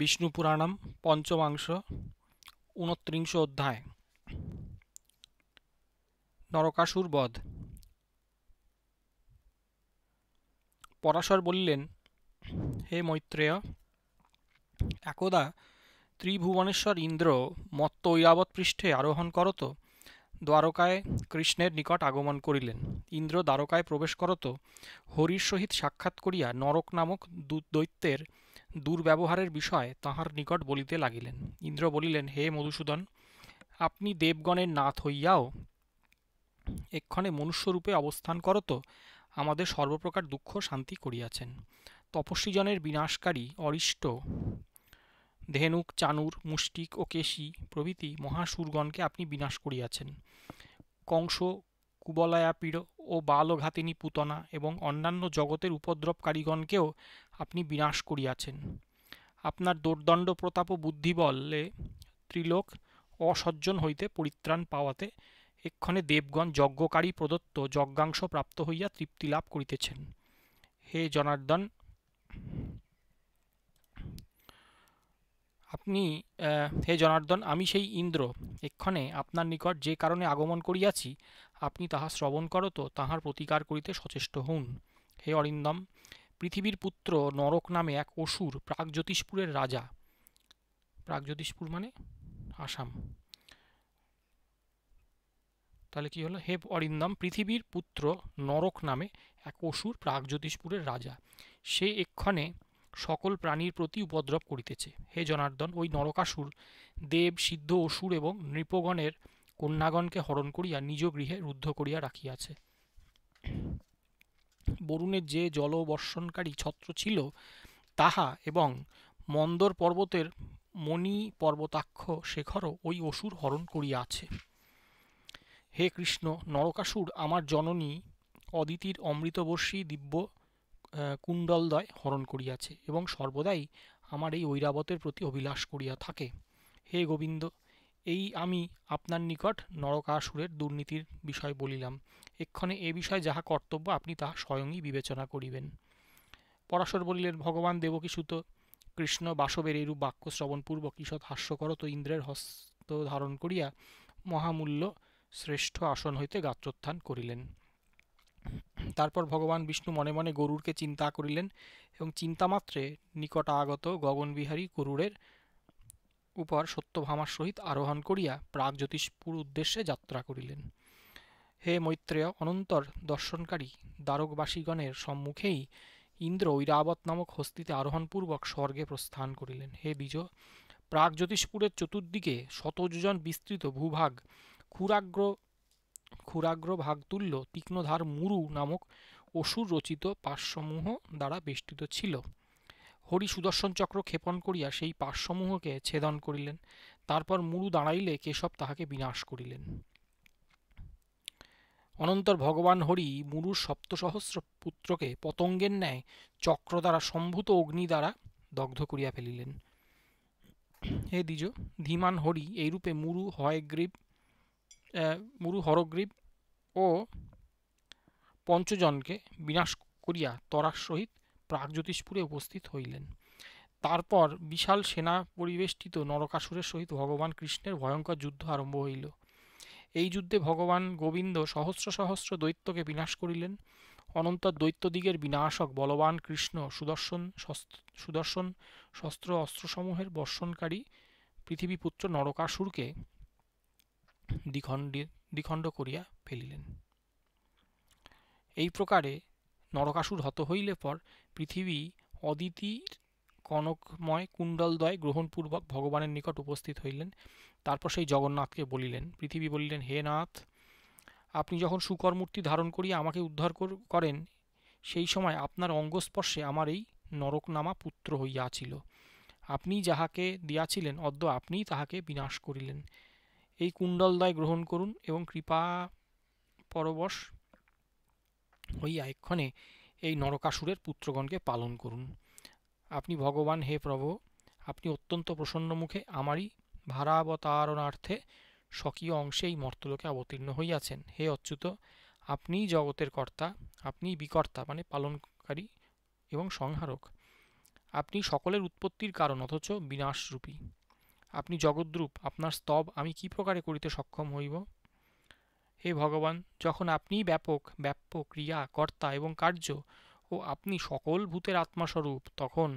বিষ্ণু পুরাণম পঞ্চমাংশ উনত্রিংশ অধ্যায় নরকাসুর বধ পরাশর বললেন হে মৈত্রেয় একদা ত্রিভুবনেশ্বর ইন্দ্র মত্ত ঐযাবৎ পৃষ্ঠে আরোহণ করত দ্বারকায় কৃষ্ণের নিকট আগমন করিলেন ইন্দ্র দ্বারকায় প্রবেশ করত হরির সহিত সাক্ষাৎ করিয়া নরক নামক দৈত্যের দুর্ব্যবহারের বিষয় তাহার নিকট বলিতে লাগিলেন ইন্দ্র বলিলেন হে মধুসূদন আপনি দেবগণের নাথ হইয়াও এক্ষণে মনুষ্যরূপে অবস্থান করত আমাদের সর্বপ্রকার দুঃখ শান্তি করিয়াছেন তপস্বীজনের বিনাশকারী অরিষ্ট ধেনুক চানুর মুষ্টিক ও কেশী প্রভৃতি মহাসুরগণকে আপনি বিনাশ করিয়াছেন কংস কুবলায়াপীড় পীড় ও বালঘাতিনী পুতনা এবং অন্যান্য জগতের উপদ্রবকারীগণকেও আপনি বিনাশ করিয়াছেন আপনার দোর্দণ্ড প্রতাপ ও বুদ্ধিবলে ত্রিলোক অসজ্জন হইতে পরিত্রাণ পাওয়াতে এক্ষণে দেবগণ যজ্ঞকারী প্রদত্ত যজ্ঞাংশ প্রাপ্ত হইয়া তৃপ্তি লাভ করিতেছেন হে জনার্দন আপনি হে জনার্দন আমি সেই ইন্দ্র এক্ষণে আপনার নিকট যে কারণে আগমন করিয়াছি আপনি তাহা শ্রবণ করো তো তাহার প্রতিকার করিতে সচেষ্ট হন হে অরিন্দম পৃথিবীর পুত্র নরক নামে এক অসুর প্রাগজ্যোতিষপুরের রাজা প্রাগজ্যোতিষপুর মানে আসাম তাহলে কি হলো হে অরিন্দম পৃথিবীর পুত্র নরক নামে এক অসুর প্রাগজ্যোতিষপুরের রাজা সে এক্ষণে সকল প্রাণীর প্রতি উপদ্রব করিতেছে হে জনার্দন ওই নরকাসুর দেব সিদ্ধ অসুর এবং নৃপগণের কন্যাগণকে হরণ করিয়া নিজ গৃহে রুদ্ধ করিয়া রাখিয়াছে বরুণের যে জলবর্ষণকারী ছত্র ছিল তাহা এবং মন্দর পর্বতের মণি পর্বতাক্ষ শেখরও ওই অসুর হরণ করিয়া আছে হে কৃষ্ণ নরকাসুর আমার জননী অদিতির অমৃতবর্ষী দিব্য কুণ্ডলদয় হরণ করিয়াছে এবং সর্বদাই আমার এই ঐরাবতের প্রতি অভিলাষ করিয়া থাকে হে গোবিন্দ এই আমি আপনার নিকট নরকাসুরের দুর্নীতির বিষয় বলিলাম এক্ষণে এ বিষয়ে যাহা কর্তব্য আপনি তাহা স্বয়ংই বিবেচনা করিবেন পরাশর বলিলেন ভগবান দেবকীসুত কৃষ্ণ বাসবের এইরূপ বাক্য শ্রবণপূর্বক ঈষৎ তো ইন্দ্রের হস্ত ধারণ করিয়া মহামূল্য শ্রেষ্ঠ আসন হইতে গাত্রোত্থান করিলেন তারপর ভগবান বিষ্ণু মনে মনে গরুরকে চিন্তা করিলেন এবং মাত্রে নিকট আগত গগনবিহারী গরুরের উপর সত্যভামার সহিত আরোহণ করিয়া প্রাগ জ্যোতিষপুর উদ্দেশ্যে যাত্রা করিলেন হে মৈত্রেয় অনন্তর দর্শনকারী দ্বারকবাসীগণের সম্মুখেই ইন্দ্র ঐরাবত নামক হস্তিতে আরোহণপূর্বক স্বর্গে প্রস্থান করিলেন হে বীজ প্রাগ জ্যোতিষপুরের চতুর্দিকে শতযোজন বিস্তৃত ভূভাগ ক্ষুরাগ্র ক্ষুরাগ্র ভাগতুল্য তীক্ষ্ণধার মুরু নামক অসুর রচিত পাশসমূহ দ্বারা বেষ্টিত ছিল হরি সুদর্শন চক্র ক্ষেপণ করিয়া সেই পাশসমূহকে ছেদন করিলেন তারপর মুরু দাঁড়াইলে কেশব তাহাকে বিনাশ করিলেন অনন্তর ভগবান হরি মুরুর সপ্তসহস্র পুত্রকে পতঙ্গের ন্যায় চক্র দ্বারা সম্ভূত অগ্নি দ্বারা দগ্ধ করিয়া ফেলিলেন হে দ্বিজ ধীমান হরি এইরূপে মুরু হয়গ্রীব মুরু হরগ্রীব ও পঞ্চজনকে বিনাশ করিয়া তরার সহিত প্রাগজ্যোতিষপুরে উপস্থিত হইলেন তারপর বিশাল সেনা পরিবেষ্টিত নরকাসুরের সহিত ভগবান কৃষ্ণের ভয়ঙ্কর যুদ্ধ আরম্ভ হইল এই যুদ্ধে ভগবান গোবিন্দ সহস্র সহস্র দৈত্যকে বিনাশ করিলেন অনন্তর দৈত্যদিগের বিনাশক বলবান কৃষ্ণ সুদর্শন সুদর্শন শস্ত্র অস্ত্রসমূহের বর্ষণকারী পৃথিবীপুত্র নরকাসুরকে দ্বিখণ্ডে দ্বিখণ্ড করিয়া ফেলিলেন এই প্রকারে নরকাসুর হত হইলে পর পৃথিবী অদিতির কনকময় কুণ্ডলদ্বয় গ্রহণপূর্বক ভগবানের নিকট উপস্থিত হইলেন তারপর সেই জগন্নাথকে বলিলেন পৃথিবী বলিলেন হে নাথ আপনি যখন সুকরমূর্তি ধারণ করিয়া আমাকে উদ্ধার করেন সেই সময় আপনার অঙ্গস্পর্শে আমার এই নরকনামা পুত্র হইয়াছিল আপনি যাহাকে দিয়াছিলেন অদ্য আপনিই তাহাকে বিনাশ করিলেন এই কুণ্ডলদয় গ্রহণ করুন এবং কৃপা পরবশ হইয়া এক্ষণে এই নরকাসুরের পুত্রগণকে পালন করুন আপনি ভগবান হে প্রভু আপনি অত্যন্ত প্রসন্ন মুখে আমারই ভারাবতারণার্থে স্বকীয় অংশে এই মর্তলোকে অবতীর্ণ হইয়াছেন হে অচ্যুত আপনিই জগতের কর্তা আপনিই বিকর্তা মানে পালনকারী এবং সংহারক আপনি সকলের উৎপত্তির কারণ অথচ বিনাশরূপী আপনি জগদ্রূপ আপনার স্তব আমি কি প্রকারে করিতে সক্ষম হইব হে ভগবান যখন আপনি ব্যাপক ব্যাপ্য ক্রিয়া কর্তা এবং কার্য ও আপনি সকল ভূতের আত্মাস্বরূপ তখন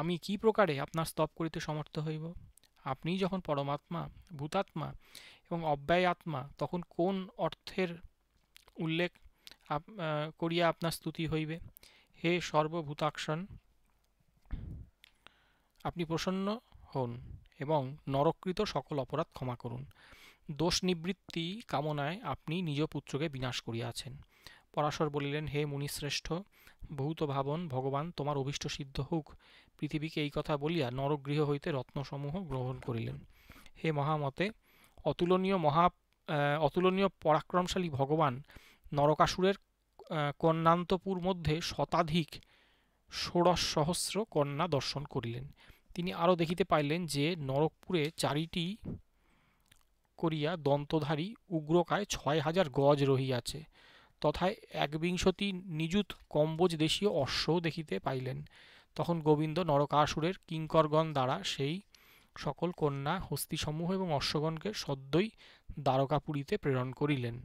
আমি কি প্রকারে আপনার স্তব করিতে সমর্থ হইব আপনি যখন পরমাত্মা ভূতাত্মা এবং অব্যয় আত্মা তখন কোন অর্থের উল্লেখ করিয়া আপনার স্তুতি হইবে হে সর্বভূতাক্ষণ আপনি প্রসন্ন হন এবং নরকৃত সকল অপরাধ ক্ষমা করুন দোষ নিবৃত্তি কামনায় আপনি নিজ পুত্রকে বিনাশ করিয়াছেন পরাশর বলিলেন হে মুনিশ্রেষ্ঠ ভূত ভাবন ভগবান তোমার অভিষ্ট সিদ্ধ হোক পৃথিবীকে এই কথা বলিয়া নরগৃহ হইতে রত্নসমূহ গ্রহণ করিলেন হে মহামতে অতুলনীয় মহা অতুলনীয় পরাক্রমশালী ভগবান নরকাসুরের কন্যান্তপুর মধ্যে শতাধিক ষোড়শ সহস্র কন্যা দর্শন করিলেন তিনি আরও দেখিতে পাইলেন যে নরকপুরে চারিটি করিয়া দন্তধারী উগ্রকায় ছয় হাজার গজ রহিয়াছে তথায় একবিংশতি নিযুত কম্বোজ দেশীয় অশ্বও দেখিতে পাইলেন তখন গোবিন্দ নরকাসুরের কিঙ্করগণ দ্বারা সেই সকল কন্যা হস্তিসমূহ এবং অশ্বগণকে সদ্যই দ্বারকাপুরীতে প্রেরণ করিলেন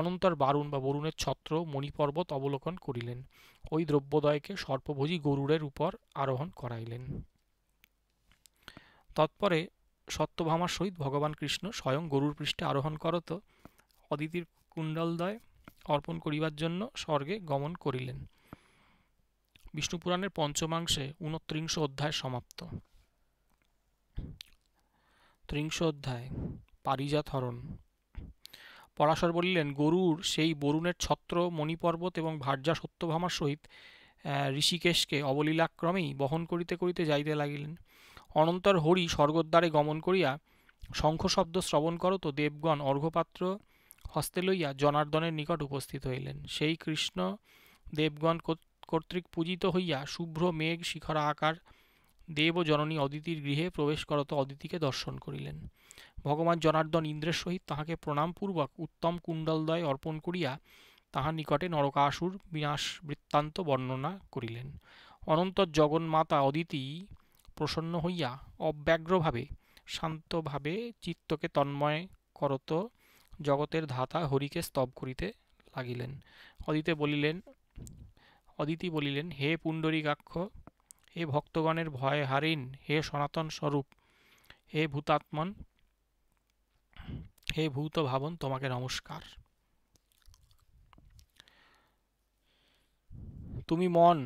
অনন্তর বারুণ বা বরুণের ছত্র মণিপর্বত অবলোকন করিলেন ওই দ্রব্যদয়কে সর্পভোজী গরুরের উপর আরোহণ করাইলেন তৎপরে সত্যভামার সহিত ভগবান কৃষ্ণ স্বয়ং গরুর পৃষ্ঠে আরোহণ করত অদিতির কুণ্ডলদয় অর্পণ করিবার জন্য স্বর্গে গমন করিলেন বিষ্ণুপুরাণের পঞ্চমাংশে ঊনত্রিংশ অধ্যায় সমাপ্ত ত্রিংশ অধ্যায় পারিজাত হরণ পরাশর বলিলেন গরুর সেই বরুণের ছত্র মণিপর্বত এবং ভার্যা সত্যভামার সহিত ঋষিকেশকে অবলীলাক্রমেই বহন করিতে করিতে যাইতে লাগিলেন অনন্তর হরি স্বর্গদ্বারে গমন করিয়া শঙ্খশব্দ শ্রবণ করত দেবগণ অর্ঘপাত্র হস্তে লইয়া জনার্দনের নিকট উপস্থিত হইলেন সেই কৃষ্ণ দেবগণ কর্তৃক পূজিত হইয়া শুভ্র মেঘ শিখর আকার দেব জননী অদিতির গৃহে প্রবেশ করত অদিতিকে দর্শন করিলেন ভগবান জনার্দন ইন্দ্রের সহিত তাহাকে প্রণামপূর্বক উত্তম কুণ্ডলদ্বয় অর্পণ করিয়া তাহার নিকটে নরকাসুর বিনাশ বৃত্তান্ত বর্ণনা করিলেন অনন্তর জগন্মাতা অদিতি প্রসন্ন হইয়া অব্যগ্রভাবে শান্তভাবে চিত্তকে তন্ময় করত জগতের ধাতা হরিকে স্তব করিতে লাগিলেন অদিতে বলিলেন অদিতি বলিলেন হে পুণ্ডরীকাক্ষ হে ভক্তগণের ভয় হারিন হে সনাতন স্বরূপ হে ভূতাত্মন হে ভূত ভাবন তোমাকে নমস্কার তুমি মন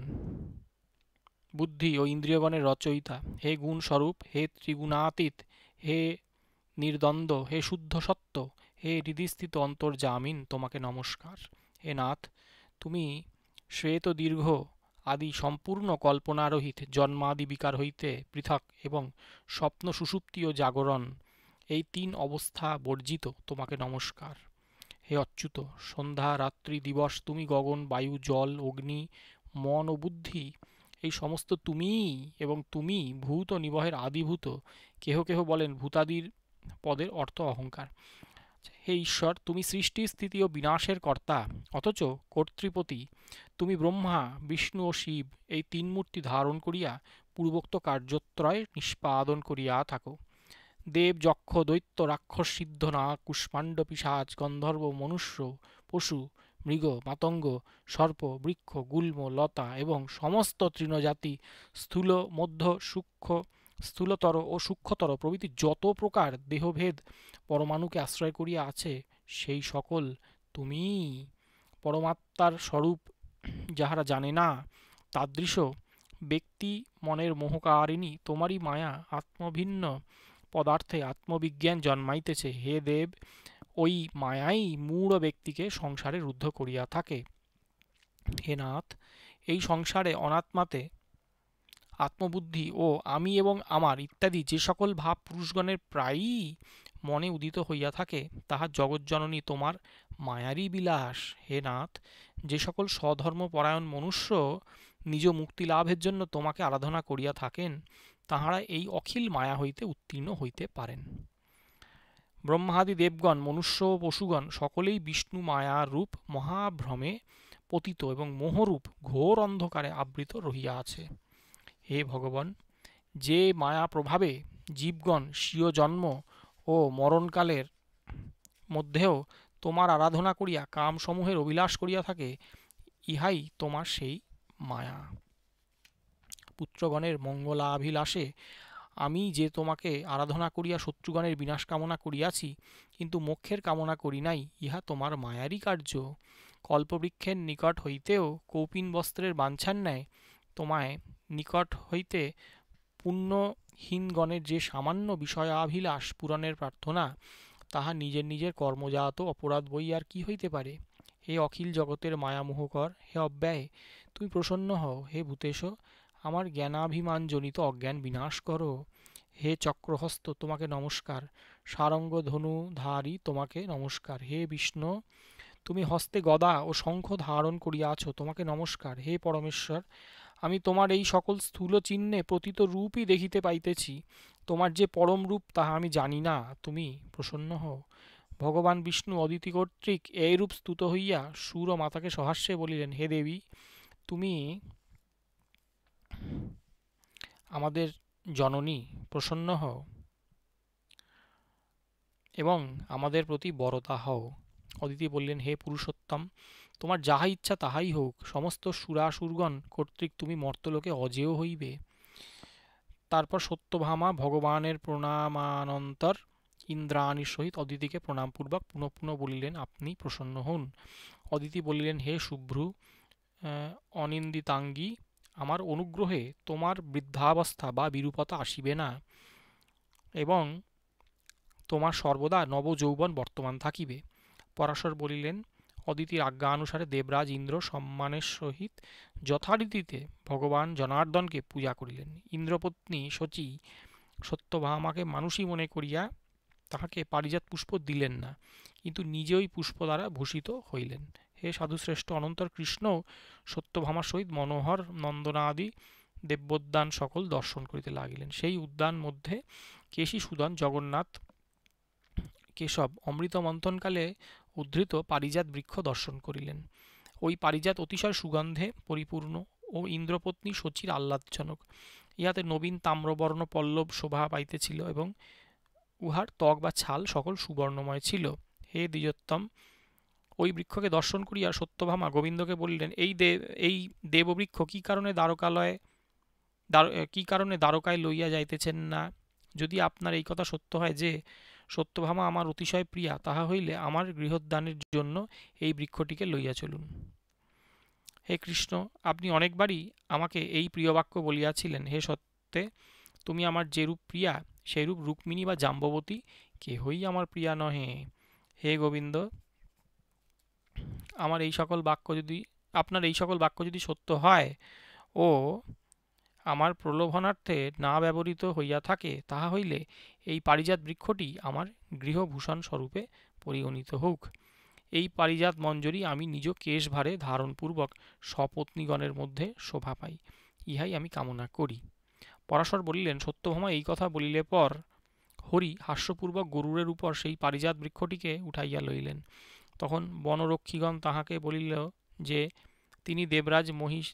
বুদ্ধি ও ইন্দ্রিয়গণের রচয়িতা হে গুণস্বরূপ হে ত্রিগুণাতীত হে নির্দ্বন্দ্ব হে শুদ্ধ সত্য হে হৃদিস্থিত জামিন তোমাকে নমস্কার হে নাথ তুমি শ্বেত দীর্ঘ আদি সম্পূর্ণ কল্পনারহিত জন্মাদি বিকার হইতে পৃথক এবং স্বপ্ন সুষুপ্তি ও জাগরণ এই তিন অবস্থা বর্জিত তোমাকে নমস্কার হে অচ্যুত সন্ধ্যা রাত্রি দিবস তুমি গগন বায়ু জল অগ্নি মন ও বুদ্ধি এই সমস্ত তুমি এবং তুমি ভূত ও নিবহের আদিভূত কেহ কেহ বলেন ভূতাদির পদের অর্থ অহংকার আচ্ছা, হে ঈশ্বর তুমি সৃষ্টি স্থিতি ও বিনাশের কর্তা অথচ কর্তৃপতি তুমি ব্রহ্মা বিষ্ণু ও শিব এই তিন মূর্তি ধারণ করিয়া পূর্বোক্ত কার্যত্রয় নিষ্পাদন করিয়া থাকো দেব যক্ষ দৈত্য রাক্ষস সিদ্ধ না কুষ্মাণ্ড পিসাজ গন্ধর্ব মনুষ্য পশু মৃগ মাতঙ্গ সর্প বৃক্ষ গুল্ম লতা এবং সমস্ত তৃণজাতি স্থূল মধ্য সূক্ষ্ম স্থূলতর ও সূক্ষ্মতর প্রভৃতি যত প্রকার দেহভেদ পরমাণুকে আশ্রয় করিয়া আছে সেই সকল তুমি পরমাত্মার স্বরূপ যাহারা জানে না তাদৃশ ব্যক্তি মনের মোহকারিণী তোমারই মায়া আত্মভিন্ন পদার্থে আত্মবিজ্ঞান জন্মাইতেছে হে দেব ওই মায়াই মূঢ় ব্যক্তিকে সংসারে রুদ্ধ করিয়া থাকে হে নাথ এই সংসারে অনাত্মাতে আত্মবুদ্ধি ও আমি এবং আমার ইত্যাদি যে সকল ভাব পুরুষগণের প্রায়ই মনে উদিত হইয়া থাকে তাহা জগজ্জননী তোমার মায়ারই বিলাস হে নাথ যে সকল সধর্মপরায়ণ মনুষ্য নিজ মুক্তি লাভের জন্য তোমাকে আরাধনা করিয়া থাকেন তাহারা এই অখিল মায়া হইতে উত্তীর্ণ হইতে পারেন ব্রহ্মাদি দেবগণ মনুষ্য ও পশুগণ সকলেই বিষ্ণু মায়া রূপ মহাভ্রমে পতিত এবং মোহরূপ ঘোর অন্ধকারে আবৃত রহিয়া আছে হে ভগবান যে মায়া প্রভাবে জীবগণ স্বীয় জন্ম ও মরণকালের মধ্যেও তোমার আরাধনা করিয়া কামসমূহের অভিলাষ করিয়া থাকে ইহাই তোমার সেই মায়া পুত্রগণের মঙ্গলাভিলাষে আমি যে তোমাকে আরাধনা করিয়া শত্রুগণের বিনাশ কামনা করিয়াছি কিন্তু মোক্ষের কামনা করি নাই ইহা তোমার মায়ারই কার্য কল্পবৃক্ষের নিকট হইতেও কৌপিন বস্ত্রের বাঞ্ছান ন্যায় তোমায় নিকট হইতে পুণ্যহীনগণের যে সামান্য বিষয়াভিলাষ পূরণের প্রার্থনা তাহা নিজের নিজের কর্মজাত অপরাধ বই আর কি হইতে পারে হে অখিল জগতের মায়ামোহকর হে অব্যয় তুমি প্রসন্ন হও হে ভূতেশ আমার জ্ঞানাভিমানজনিত অজ্ঞান বিনাশ করো হে চক্রহস্ত তোমাকে নমস্কার সারঙ্গ ধনুধারী তোমাকে নমস্কার হে বিষ্ণু তুমি হস্তে গদা ও শঙ্খ ধারণ আছো তোমাকে নমস্কার হে পরমেশ্বর আমি তোমার এই সকল স্থূল চিহ্নে প্রতীত রূপই দেখিতে পাইতেছি তোমার যে পরম রূপ তাহা আমি জানি না তুমি প্রসন্ন হও ভগবান বিষ্ণু অদিতি কর্তৃক এইরূপ স্তুত হইয়া সুর ও মাতাকে সহাস্যে বলিলেন হে দেবী তুমি আমাদের জননী প্রসন্ন হও এবং আমাদের প্রতি বড়তা হও অদিতি বললেন হে পুরুষোত্তম তোমার যাহা ইচ্ছা তাহাই হোক সমস্ত সুরাসুরগণ কর্তৃক তুমি মর্তলোকে অজেয় হইবে তারপর সত্যভামা ভগবানের প্রণামানন্তর ইন্দ্রাণীর সহিত অদিতিকে প্রণামপূর্বক পুনঃ পুনঃ বলিলেন আপনি প্রসন্ন হন অদিতি বলিলেন হে শুভ্রু অনিন্দিতাঙ্গী আমার অনুগ্রহে তোমার বৃদ্ধাবস্থা বা বিরূপতা আসিবে না এবং তোমার সর্বদা নবযৌবন বর্তমান থাকিবে পরাশর বলিলেন অদিতির আজ্ঞা অনুসারে দেবরাজ ইন্দ্র সম্মানের সহিত যথারীতিতে ভগবান জনার্দনকে পূজা করিলেন ইন্দ্রপত্নী শচী সত্যভামাকে মানুষই মনে করিয়া তাহাকে পারিজাত পুষ্প দিলেন না কিন্তু নিজেই পুষ্প দ্বারা ভূষিত হইলেন হে সাধুশ্রেষ্ঠ অনন্তর কৃষ্ণ সত্যভামা সহিত মনোহর নন্দনা আদি দেব্যোদ্যান সকল দর্শন করিতে লাগিলেন সেই উদ্যান মধ্যে কেশী সুদান জগন্নাথ কেশব অমৃত মন্থনকালে উদ্ধৃত পারিজাত বৃক্ষ দর্শন করিলেন ওই পারিজাত অতিশয় সুগন্ধে পরিপূর্ণ ও ইন্দ্রপত্নী সচির আহ্লাদজনক ইহাতে নবীন তাম্রবর্ণ পল্লব শোভা পাইতেছিল এবং উহার ত্বক বা ছাল সকল সুবর্ণময় ছিল হে দ্বিজোত্তম ওই বৃক্ষকে দর্শন করিয়া সত্যভামা গোবিন্দকে বলিলেন এই দেব এই দেববৃক্ষ কী কারণে দ্বারকালয়ে দ্বার কি কারণে দ্বারকায় লইয়া যাইতেছেন না যদি আপনার এই কথা সত্য হয় যে সত্যভামা আমার অতিশয় প্রিয়া তাহা হইলে আমার গৃহদ্যানের জন্য এই বৃক্ষটিকে লইয়া চলুন হে কৃষ্ণ আপনি অনেকবারই আমাকে এই প্রিয় বাক্য বলিয়াছিলেন হে সত্যে তুমি আমার যেরূপ প্রিয়া সেইরূপ রুক্মিণী বা জাম্ববতী কেহই আমার প্রিয়া নহে হে গোবিন্দ আমার এই সকল বাক্য যদি আপনার এই সকল বাক্য যদি সত্য হয় ও আমার প্রলোভনার্থে না ব্যবহৃত হইয়া থাকে তাহা হইলে এই পারিজাত বৃক্ষটি আমার গৃহভূষণ স্বরূপে পরিগণিত হোক এই পারিজাত মঞ্জরি আমি নিজ কেশ ভারে ধারণপূর্বক সপত্নীগণের মধ্যে শোভা পাই ইহাই আমি কামনা করি পরাশর বলিলেন সত্যভমা এই কথা বলিলে পর হরি হাস্যপূর্বক গরুরের উপর সেই পারিজাত বৃক্ষটিকে উঠাইয়া লইলেন তখন বনরক্ষীগণ তাহাকে বলিল যে তিনি দেবরাজ মহিষ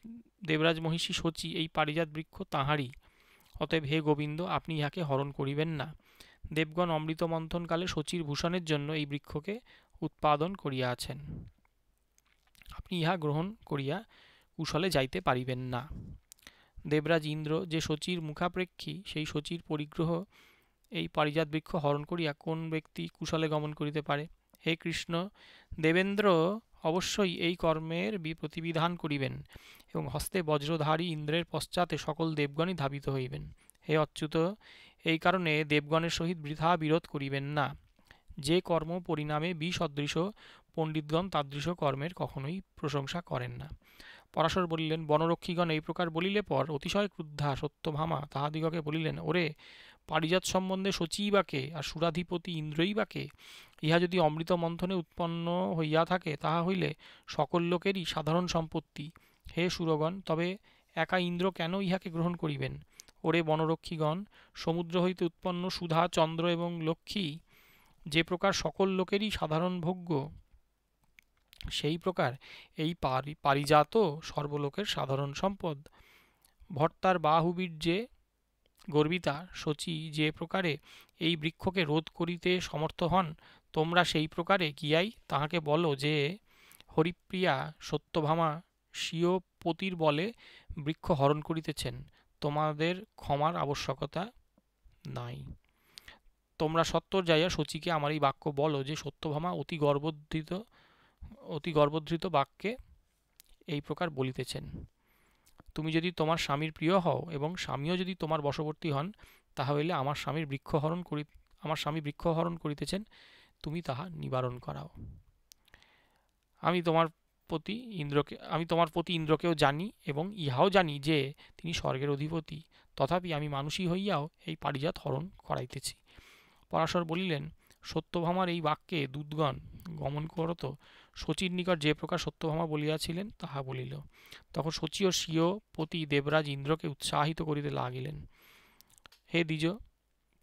দেবরাজ মহিষী সচি এই পারিজাত বৃক্ষ তাহারই অতএব হে গোবিন্দ আপনি ইহাকে হরণ করিবেন না দেবগণ অমৃত মন্থনকালে সচির ভূষণের জন্য এই বৃক্ষকে উৎপাদন করিয়া আছেন আপনি ইহা গ্রহণ করিয়া কুশলে যাইতে পারিবেন না দেবরাজ ইন্দ্র যে সচির মুখাপ্রেক্ষী সেই সচির পরিগ্রহ এই পারিজাত বৃক্ষ হরণ করিয়া কোন ব্যক্তি কুশলে গমন করিতে পারে হে কৃষ্ণ দেবেন্দ্র অবশ্যই এই কর্মের প্রতিবিধান করিবেন এবং হস্তে বজ্রধারী ইন্দ্রের পশ্চাতে সকল দেবগণই ধাবিত হইবেন হে অচ্যুত এই কারণে দেবগণের সহিত বৃথা বিরোধ করিবেন না যে কর্ম পরিণামে বিসদৃশ পণ্ডিতগণ তাদৃশ কর্মের কখনোই প্রশংসা করেন না পরাশর বলিলেন বনরক্ষীগণ এই প্রকার বলিলে পর অতিশয় ক্রুদ্ধা সত্যভামা তাহাদিগকে বলিলেন ওরে পারিজাত সম্বন্ধে বাকে আর সুরাধিপতি ইন্দ্রই বাকে ইহা যদি অমৃত মন্থনে উৎপন্ন হইয়া থাকে তাহা হইলে সকল লোকেরই সাধারণ সম্পত্তি হে সুরগণ তবে একা ইন্দ্র কেন ইহাকে গ্রহণ করিবেন ওরে বনরক্ষীগণ সমুদ্র হইতে উৎপন্ন সুধা চন্দ্র এবং লক্ষ্মী যে প্রকার সকল লোকেরই সাধারণ ভোগ্য সেই প্রকার এই পারিজাত সর্বলোকের সাধারণ সম্পদ ভট্টার বাহুবীর্যে গর্বিতা শচী যে প্রকারে এই বৃক্ষকে রোধ করিতে সমর্থ হন তোমরা সেই প্রকারে গিয়াই তাহাকে বলো যে হরিপ্রিয়া সত্যভামা স্বীয় পতির বলে বৃক্ষ হরণ করিতেছেন তোমাদের ক্ষমার আবশ্যকতা নাই তোমরা সত্তর যাইয়া শচীকে আমার এই বাক্য বলো যে সত্যভামা অতি গর্বোদ্ধৃত অতি গর্বোদ্ধৃত বাক্যে এই প্রকার বলিতেছেন তুমি যদি তোমার স্বামীর প্রিয় হও এবং স্বামীও যদি তোমার বশবর্তী হন তাহা হইলে আমার স্বামীর বৃক্ষহরণ করি আমার স্বামী বৃক্ষহরণ করিতেছেন তুমি তাহা নিবারণ করাও আমি তোমার প্রতি ইন্দ্রকে আমি তোমার প্রতি ইন্দ্রকেও জানি এবং ইহাও জানি যে তিনি স্বর্গের অধিপতি তথাপি আমি মানুষই হইয়াও এই পারিজাত হরণ করাইতেছি পরাশর বলিলেন সত্যভামার এই বাক্যে দুধগণ গমন করত শচীর নিকট যে প্রকার সত্যভামা বলিয়াছিলেন তাহা বলিল তখন শচী ও স্বীয় পতি দেবরাজ ইন্দ্রকে উৎসাহিত করিতে লাগিলেন হে দ্বিজ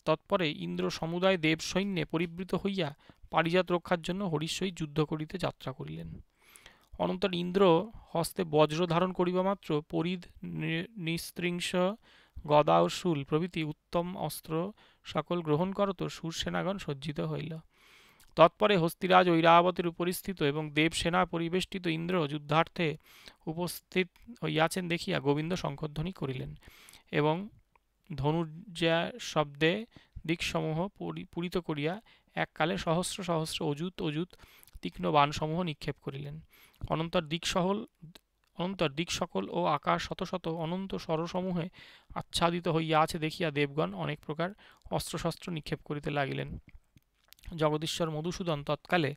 তৎপরে ইন্দ্র সমুদায় দেব সৈন্যে পরিবৃত হইয়া পারিজাত রক্ষার জন্য হরিশ্বই যুদ্ধ করিতে যাত্রা করিলেন অনন্তর ইন্দ্র হস্তে বজ্র ধারণ করিবা মাত্র পরিধ নিস্ত্রিংস গদা ও শুল প্রভৃতি উত্তম অস্ত্র সকল গ্রহণ করত সুরসেনাগণ সজ্জিত হইল তৎপরে হস্তিরাজ ঐরাবতের উপরিস্থিত এবং দেবসেনা পরিবেষ্টিত ইন্দ্র যুদ্ধার্থে উপস্থিত হইয়াছেন দেখিয়া গোবিন্দ শঙ্করধ্বনি করিলেন এবং ধনুর্যা শব্দে দিকসমূহ পূরিত করিয়া এককালে সহস্র সহস্র অযুত অযুত তীক্ষ্ণ বাণসমূহ নিক্ষেপ করিলেন অনন্তর দিকসহল অনন্তর দিক সকল ও আকাশ শত শত অনন্ত স্বরসমূহে আচ্ছাদিত হইয়া আছে দেখিয়া দেবগণ অনেক প্রকার অস্ত্রশস্ত্র নিক্ষেপ করিতে লাগিলেন জগদীশ্বর মধুসূদন তৎকালে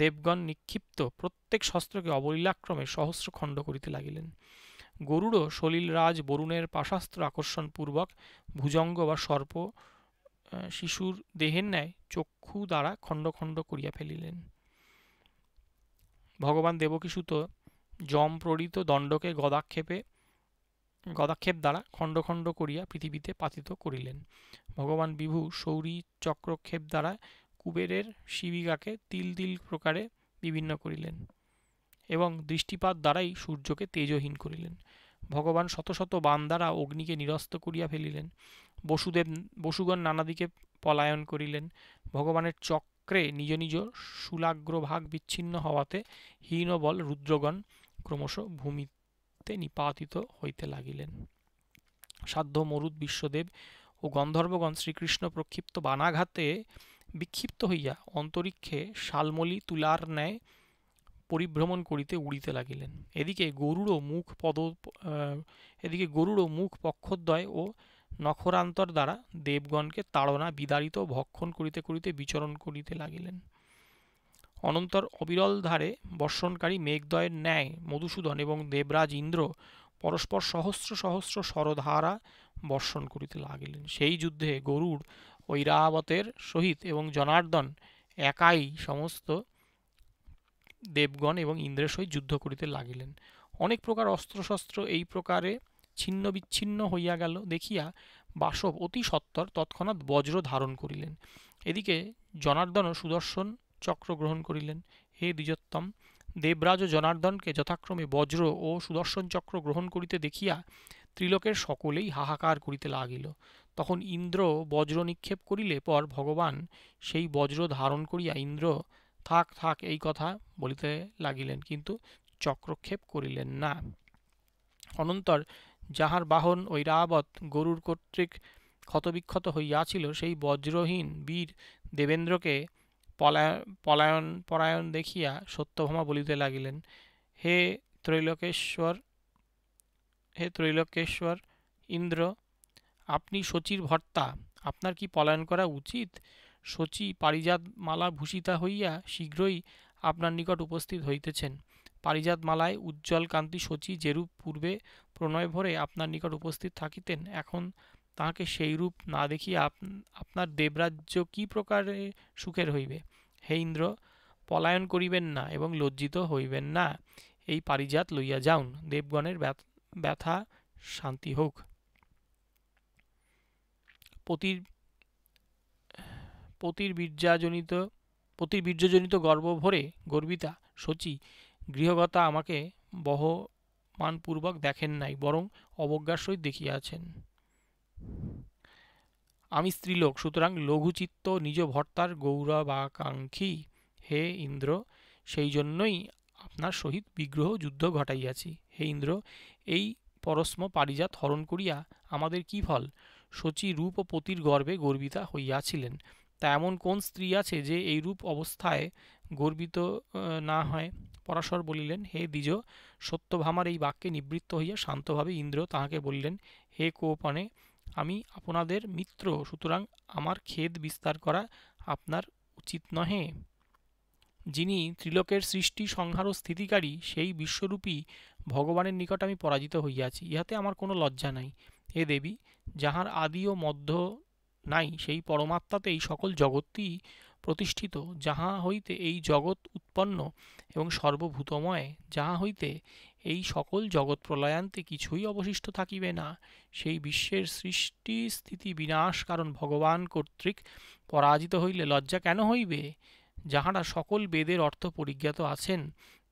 দেবগণ নিক্ষিপ্ত প্রত্যেক শস্ত্রকে অবলীলাক্রমে সহস্র খণ্ড করিতে লাগিলেন গরুড়ও সলিলরাজ বরুণের পাশাস্ত্র আকর্ষণপূর্বক ভুজঙ্গ বা সর্প শিশুর দেহের ন্যায় চক্ষু দ্বারা খণ্ড খণ্ড করিয়া ফেলিলেন ভগবান দেবকিশুত যম প্রড়িত দণ্ডকে গদাক্ষেপে গদাক্ষেপ দ্বারা খণ্ড খণ্ড করিয়া পৃথিবীতে পাতিত করিলেন ভগবান বিভু সৌরী চক্রক্ষেপ দ্বারা কুবেরের শিবিকাকে তিল তিল প্রকারে বিভিন্ন করিলেন এবং দৃষ্টিপাত দ্বারাই সূর্যকে তেজহীন করিলেন ভগবান শত শত বান দ্বারা অগ্নিকে নিরস্ত করিয়া ফেলিলেন বসুদেব বসুগণ নানাদিকে পলায়ন করিলেন ভগবানের চক্রে নিজ নিজ শুলাগ্র ভাগ বিচ্ছিন্ন হওয়াতে হীনবল রুদ্রগণ ক্রমশ ভূমিতে নিপাতিত হইতে লাগিলেন সাধ্য মরুদ বিশ্বদেব ও গন্ধর্বগণ শ্রীকৃষ্ণ প্রক্ষিপ্ত বানাঘাতে বিক্ষিপ্ত হইয়া অন্তরিক্ষে শালমলি তুলার ন্যায় পরিভ্রমণ করিতে উড়িতে লাগিলেন এদিকে গরুরও মুখ পদ এদিকে গরুরও মুখ পক্ষদ্বয় ও নখরান্তর দ্বারা দেবগণকে তাড়না বিদারিত ভক্ষণ করিতে করিতে বিচরণ করিতে লাগিলেন অনন্তর অবিরল ধারে বর্ষণকারী মেঘদয়ের ন্যায় মধুসূদন এবং দেবরাজ ইন্দ্র পরস্পর সহস্র সহস্র স্বরধারা বর্ষণ করিতে লাগিলেন সেই যুদ্ধে গরুর ঐরাবতের সহিত এবং জনার্দন একাই সমস্ত দেবগণ এবং ইন্দ্রের সহিত যুদ্ধ করিতে লাগিলেন অনেক প্রকার অস্ত্রশস্ত্র এই প্রকারে ছিন্ন বিচ্ছিন্ন হইয়া গেল দেখিয়া বাসব অতি সত্তর তৎক্ষণাৎ বজ্র ধারণ করিলেন এদিকে জনার্দনও সুদর্শন চক্র গ্রহণ করিলেন হে দ্বিজোত্তম দেবরাজ ও জনার্দনকে যথাক্রমে বজ্র ও সুদর্শন চক্র গ্রহণ করিতে দেখিয়া ত্রিলোকের সকলেই হাহাকার করিতে লাগিল তখন ইন্দ্র বজ্র নিক্ষেপ করিলে পর ভগবান সেই বজ্র ধারণ করিয়া ইন্দ্র থাক থাক এই কথা বলিতে লাগিলেন কিন্তু চক্রক্ষেপ করিলেন না অনন্তর যাহার বাহন ওই রাবত গরুর কর্তৃক ক্ষতবিক্ষত হইয়াছিল সেই বজ্রহীন বীর দেবেন্দ্রকে পলায়ন পরায়ণ দেখিয়া সত্যভামা বলিতে লাগিলেন হে ত্রৈলোকেশ্বর হে ত্রৈলোকেশ্বর ইন্দ্র আপনি সচির ভর্তা আপনার কি পলায়ন করা উচিত শচী পারিজাত মালা ভূষিতা হইয়া শীঘ্রই আপনার নিকট উপস্থিত হইতেছেন পারিজাত মালায় উজ্জ্বল কান্তি শচী যেরূপ পূর্বে প্রণয় ভরে আপনার নিকট উপস্থিত থাকিতেন এখন তাহাকে সেই রূপ না দেখিয়া আপনার দেবরাজ্য কি প্রকারে সুখের হইবে হে ইন্দ্র পলায়ন করিবেন না এবং লজ্জিত হইবেন না এই পারিজাত লইয়া যাউন দেবগণের ব্যথা শান্তি হোক পতির পতির প্রতিবীর্যজনিত গর্ব ভরে গর্বিতা শচী গৃহগতা আমাকে বহমানপূর্বক দেখেন নাই বরং অবজ্ঞার সহিত দেখিয়াছেন আমি স্ত্রীলোক সুতরাং লঘুচিত্ত নিজ ভর্তার গৌরবাকাঙ্ক্ষী হে ইন্দ্র সেই জন্যই আপনার সহিত বিগ্রহ যুদ্ধ ঘটাইয়াছি হে ইন্দ্র এই পরস্ম পারিজাত হরণ করিয়া আমাদের কি ফল শচী রূপ ও পতির গর্বে গর্বিতা হইয়াছিলেন তা এমন কোন স্ত্রী আছে যে এই রূপ অবস্থায় গর্বিত না হয় পরাশর বলিলেন হে দ্বিজ সত্যভামার এই বাক্যে নিবৃত্ত হইয়া শান্তভাবে ইন্দ্র তাহাকে বলিলেন হে কোপানে আমি আপনাদের মিত্র সুতরাং আমার খেদ বিস্তার করা আপনার উচিত নহে যিনি ত্রিলোকের সৃষ্টি সংহার ও স্থিতিকারী সেই বিশ্বরূপী ভগবানের নিকট আমি পরাজিত হইয়াছি ইহাতে আমার কোনো লজ্জা নাই হে দেবী যাহার আদি ও মধ্য নাই সেই পরমাত্মাতে এই সকল জগৎই প্রতিষ্ঠিত যাহা হইতে এই জগৎ উৎপন্ন এবং সর্বভূতময় যাহা হইতে এই সকল জগৎ প্রলয়ান্তে কিছুই অবশিষ্ট থাকিবে না সেই বিশ্বের সৃষ্টি স্থিতি বিনাশ কারণ ভগবান কর্তৃক পরাজিত হইলে লজ্জা কেন হইবে যাহারা সকল বেদের অর্থ পরিজ্ঞাত আছেন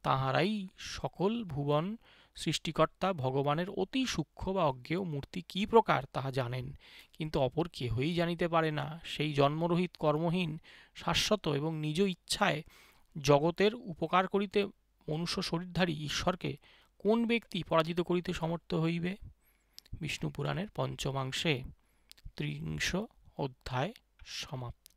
তাহারাই সকল ভুবন সৃষ্টিকর্তা ভগবানের অতি সূক্ষ্ম বা অজ্ঞেয় মূর্তি কি প্রকার তাহা জানেন কিন্তু অপর কেহই জানিতে পারে না সেই জন্মরহিত কর্মহীন শাশ্বত এবং নিজ ইচ্ছায় জগতের উপকার করিতে মনুষ্য শরীরধারী ঈশ্বরকে কোন ব্যক্তি পরাজিত করিতে সমর্থ হইবে বিষ্ণু পুরাণের পঞ্চমাংশে ত্রিংশ অধ্যায় সমাপ্ত